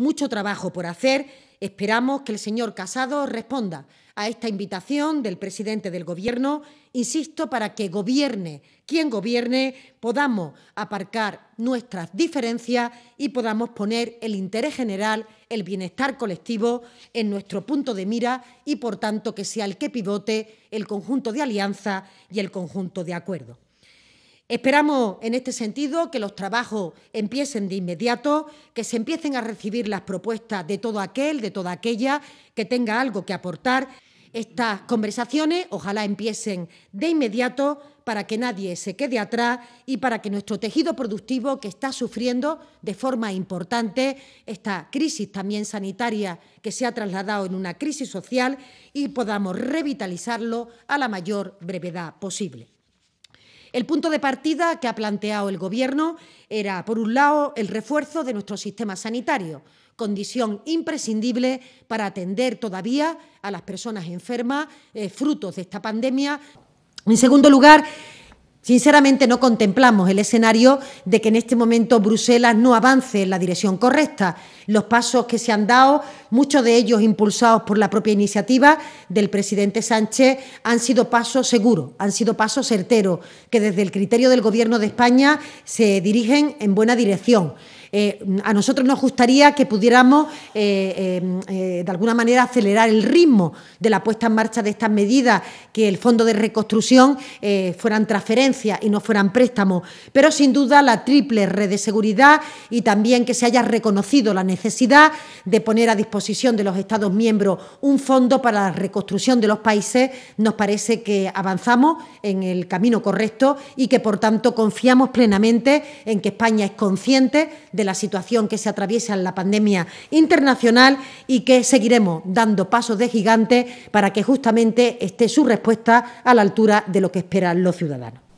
mucho trabajo por hacer. Esperamos que el señor Casado responda a esta invitación del presidente del Gobierno, insisto, para que gobierne quien gobierne, podamos aparcar nuestras diferencias y podamos poner el interés general, el bienestar colectivo en nuestro punto de mira y, por tanto, que sea el que pivote el conjunto de alianza y el conjunto de acuerdos. Esperamos en este sentido que los trabajos empiecen de inmediato, que se empiecen a recibir las propuestas de todo aquel, de toda aquella que tenga algo que aportar. Estas conversaciones ojalá empiecen de inmediato para que nadie se quede atrás y para que nuestro tejido productivo, que está sufriendo de forma importante esta crisis también sanitaria que se ha trasladado en una crisis social, y podamos revitalizarlo a la mayor brevedad posible. El punto de partida que ha planteado el Gobierno era, por un lado, el refuerzo de nuestro sistema sanitario, condición imprescindible para atender todavía a las personas enfermas, eh, frutos de esta pandemia. En segundo lugar, Sinceramente no contemplamos el escenario de que en este momento Bruselas no avance en la dirección correcta. Los pasos que se han dado, muchos de ellos impulsados por la propia iniciativa del presidente Sánchez, han sido pasos seguros, han sido pasos certeros, que desde el criterio del Gobierno de España se dirigen en buena dirección. Eh, a nosotros nos gustaría que pudiéramos, eh, eh, de alguna manera, acelerar el ritmo de la puesta en marcha de estas medidas, que el fondo de reconstrucción fueran transferencias y no fueran préstamos. Pero, sin duda, la triple red de seguridad y también que se haya reconocido la necesidad de poner a disposición de los Estados miembros un fondo para la reconstrucción de los países, nos parece que avanzamos en el camino correcto y que, por tanto, confiamos plenamente en que España es consciente de de la situación que se atraviesa en la pandemia internacional y que seguiremos dando pasos de gigante para que justamente esté su respuesta a la altura de lo que esperan los ciudadanos.